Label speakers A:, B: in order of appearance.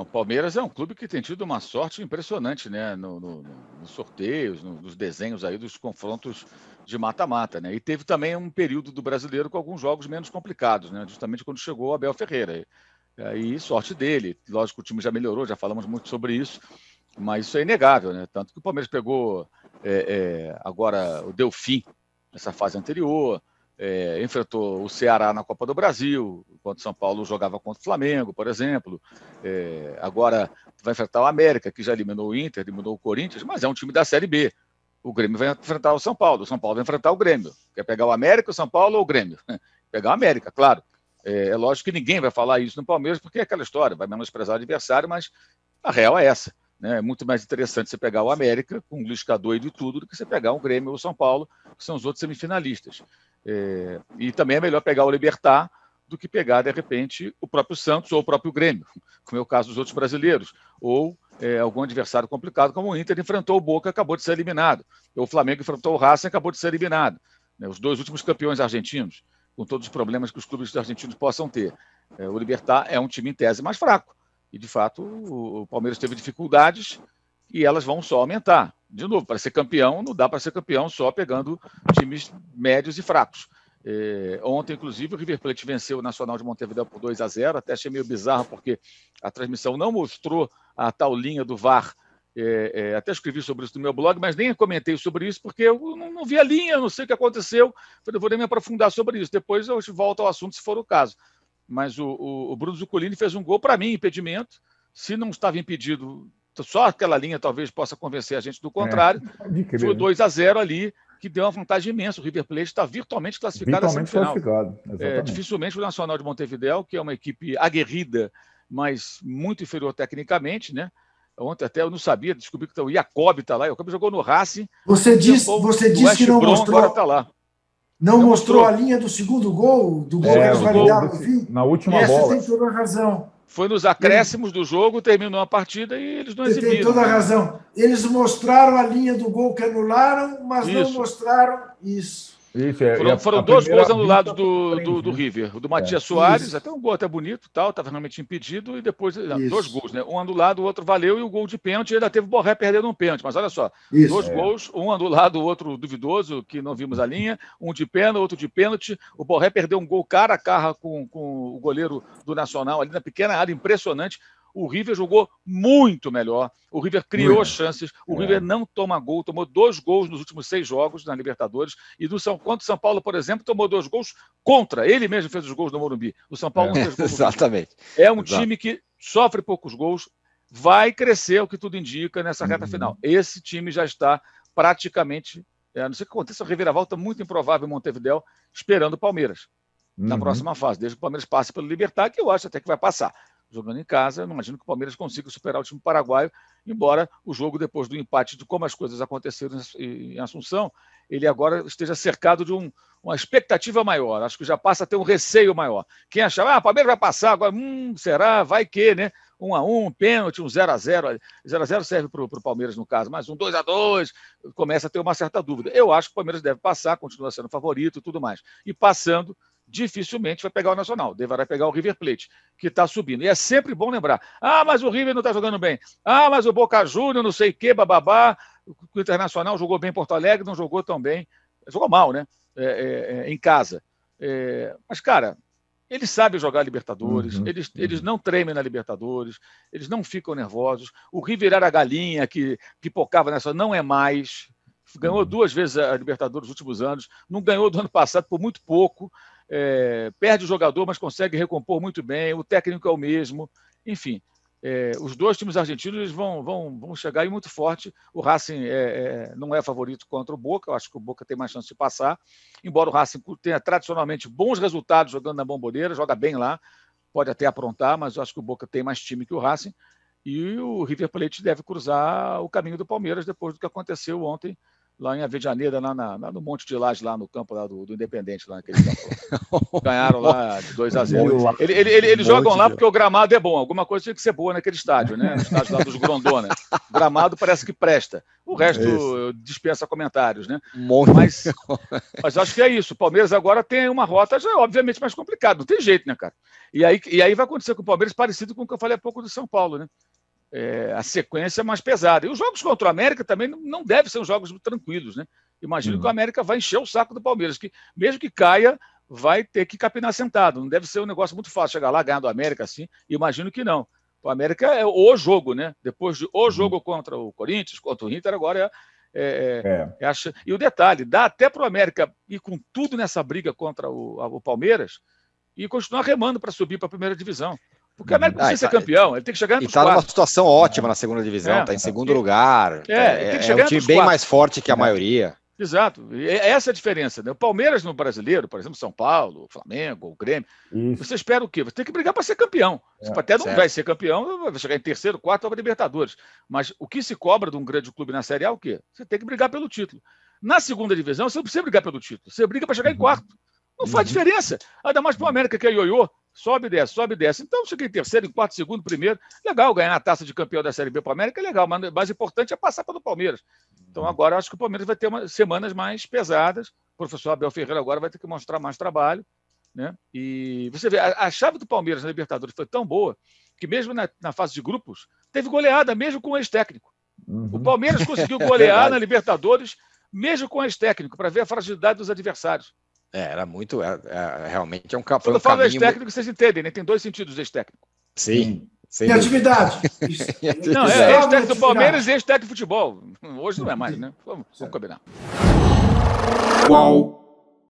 A: o Palmeiras é um clube que tem tido uma sorte impressionante, né? No, no, nos sorteios, no, nos desenhos aí dos confrontos de mata-mata, né? E teve também um período do brasileiro com alguns jogos menos complicados, né? Justamente quando chegou o Abel Ferreira. E, e sorte dele. Lógico, o time já melhorou, já falamos muito sobre isso, mas isso é inegável, né? Tanto que o Palmeiras pegou é, é, agora o Delfim nessa fase anterior, é, enfrentou o Ceará na Copa do Brasil, quando o São Paulo jogava contra o Flamengo, por exemplo. É, agora vai enfrentar o América, que já eliminou o Inter, eliminou o Corinthians, mas é um time da Série B. O Grêmio vai enfrentar o São Paulo, o São Paulo vai enfrentar o Grêmio. Quer pegar o América, o São Paulo ou o Grêmio? Pegar o América, claro. É, é lógico que ninguém vai falar isso no Palmeiras, porque é aquela história, vai menosprezar o adversário, mas a real é essa. Né? É muito mais interessante você pegar o América, com o Luiz doido e tudo, do que você pegar um Grêmio ou São Paulo, que são os outros semifinalistas. É... e também é melhor pegar o Libertar, do que pegar, de repente, o próprio Santos ou o próprio Grêmio, como é o caso dos outros brasileiros, ou é, algum adversário complicado, como o Inter enfrentou o Boca, acabou de ser eliminado, ou o Flamengo enfrentou o Racing, acabou de ser eliminado. Né? Os dois últimos campeões argentinos, com todos os problemas que os clubes argentinos possam ter. É, o Libertar é um time em tese mais fraco, e de fato o, o Palmeiras teve dificuldades e elas vão só aumentar. De novo, para ser campeão, não dá para ser campeão só pegando times médios e fracos. É, ontem, inclusive, o River Plate venceu o Nacional de Montevideo por 2 a 0. Até achei meio bizarro porque a transmissão não mostrou a tal linha do VAR. É, é, até escrevi sobre isso no meu blog, mas nem comentei sobre isso porque eu não, não vi a linha, não sei o que aconteceu. Falei, vou nem me aprofundar sobre isso. Depois eu volto ao assunto se for o caso. Mas o, o, o Bruno Zucolini fez um gol para mim, impedimento. Se não estava impedido, só aquela linha talvez possa convencer a gente do contrário. É, foi 2 né? a 0 ali que deu uma vantagem imensa. O River Plate está virtualmente classificado classificado, é, dificilmente o Nacional de Montevideo, que é uma equipe aguerrida, mas muito inferior tecnicamente, né? Ontem até eu não sabia, descobri que tá o Jacob está lá. O Jacob jogou no Racing. Você disse, você disse que não mostrou. Agora tá lá. Não, não mostrou, a linha do segundo gol, do é, gol é, que eles validaram. Na última Essa bola. Essa tem toda a razão foi nos acréscimos do jogo, terminou a partida e eles não exibiram. Você tem toda a razão. Eles mostraram a linha do gol que anularam, mas isso. não mostraram isso. Isso, é, foram, foram dois gols anulados do, do, do, né? River. O do Matias é. Soares, Isso. até um gol até bonito, tal, estava tá realmente impedido, e depois dois gols, né? Um anulado, o outro valeu, e o gol de pênalti ainda teve o Borré perdendo um pênalti. Mas olha só, Isso, dois é. gols, um anulado, o outro duvidoso, que não vimos a linha, um de pênalti, outro de pênalti. O Borré perdeu um gol cara a cara com, com o goleiro do Nacional ali na pequena área, impressionante. O River jogou muito melhor. O River criou chances. O é. River não toma gol. Tomou dois gols nos últimos seis jogos na Libertadores. E do São quanto São Paulo, por exemplo, tomou dois gols contra. Ele mesmo fez os gols do Morumbi. O São Paulo não fez gols. Exatamente. É um Exato. time que sofre poucos gols. Vai crescer, o que tudo indica, nessa reta uhum. final. Esse time já está praticamente é, não sei o que aconteça, reviravolta muito improvável em Montevideo, esperando o Palmeiras uhum. na próxima fase, desde que o Palmeiras passe pelo Libertar, que eu acho até que vai passar jogando em casa, eu imagino que o Palmeiras consiga superar o time paraguaio, embora o jogo, depois do empate, de como as coisas aconteceram em Assunção, ele agora esteja cercado de um, uma expectativa maior. Acho que já passa a ter um receio maior. Quem achava, ah, o Palmeiras vai passar agora, hum, será? Vai que, né? Um a um, pênalti, um 0 a 0 0 a 0 serve para o Palmeiras, no caso, mas um 2 a 2 começa a ter uma certa dúvida. Eu acho que o Palmeiras deve passar, continua sendo favorito e tudo mais. E passando, dificilmente vai pegar o Nacional, deverá pegar o River Plate, que está subindo. E é sempre bom lembrar: ah, mas o River não está jogando bem, ah, mas o Boca Júnior, não sei o que, bababá, o Internacional jogou bem em Porto Alegre, não jogou tão bem, jogou mal, né? É, é, é, em casa. É, mas, cara, eles sabem jogar Libertadores, uhum, eles, uhum. eles não tremem na Libertadores, eles não ficam nervosos. O River era a galinha que pipocava nessa, não é mais. Ganhou uhum. duas vezes a Libertadores nos últimos anos, não ganhou do ano passado por muito pouco é, perde o jogador, mas consegue recompor muito bem, o técnico é o mesmo, enfim. É, os dois times argentinos vão, vão, vão chegar aí muito forte. O Racing é, é, não é favorito contra o Boca, eu acho que o Boca tem mais chance de passar, embora o Racing tenha tradicionalmente bons resultados jogando na bomboneira, joga bem lá, pode até aprontar, mas eu acho que o Boca tem mais time que o Racing. E o River Plate deve cruzar o caminho do Palmeiras depois do que aconteceu ontem lá em Avejaneira, lá, na, lá no Monte de Laje, lá no campo lá do, do Independente, lá naquele campo. Ganharam lá de 2 a 0 ele, ele, ele, Eles jogam lá porque o gramado é bom. Alguma coisa tinha que ser boa naquele estádio, né? O estádio lá dos Grondona. O gramado parece que presta. O resto é dispensa comentários, né? Monte. Mas, mas acho que é isso. O Palmeiras agora tem uma rota já, obviamente, mais complicada. Não tem jeito, né, cara? E aí, e aí vai acontecer com o Palmeiras parecido com o que eu falei há pouco do São Paulo, né? é, a sequência é mais pesada. E os jogos contra o América também não, devem ser jogos tranquilos, né? Imagino uhum. que o uhum. América vai encher o saco do Palmeiras, que mesmo que caia, vai ter que capinar sentado. Não deve ser um negócio muito fácil chegar lá, ganhar do América assim. Imagino que não. O América é o jogo, né? Depois de o uhum. jogo contra o Corinthians, contra o Inter, agora é. é, é. é e o detalhe, dá até para o América ir com tudo nessa briga contra o, o Palmeiras e continuar remando para subir para a primeira divisão. Porque o América uhum. precisa ah, ser tá, campeão, ele tem que chegar entre e está tá numa situação é. ótima na segunda divisão, é, tá em segundo é, lugar. É, tá, é, é um time bem mais forte que a é. maioria. Exato. E é, essa é a diferença, né? O Palmeiras no brasileiro, por exemplo, São Paulo, Flamengo, Grêmio. Isso. Você espera o quê? Você tem que brigar para ser campeão. Você tipo, até não certo. vai ser campeão, vai chegar em terceiro, quarto ou Libertadores. Mas o que se cobra de um grande clube na Série A é o quê? Você tem que brigar pelo título. Na segunda divisão, você não precisa brigar pelo título. Você briga para chegar em uhum. quarto. Não faz uhum. diferença. Ainda mais para o América, que é ioiô sobe e desce, sobe e desce. Então, fica em terceiro, em quarto, segundo, primeiro. Legal ganhar a taça de campeão da Série B para o América, é legal, mas o mais importante é passar pelo Palmeiras. Então, uhum. agora acho que o Palmeiras vai ter uma, semanas mais pesadas. O professor Abel Ferreira agora vai ter que mostrar mais trabalho. Né? E você vê, a, a chave do Palmeiras na Libertadores foi tão boa que, mesmo na, na fase de grupos, teve goleada, mesmo com o ex-técnico. Uhum. O Palmeiras conseguiu golear é na Libertadores, mesmo com o ex-técnico, para ver a fragilidade dos adversários. É, era muito. É, é, realmente é um capô. Quando um falo caminho... ex-técnico, vocês entendem, né? Tem dois sentidos ex-técnico. Sim. Sem atividade. não, é, é ex-técnico do Palmeiras e ex-técnico do futebol. Hoje não é mais, né? Vamos, vamos é. combinar. Qual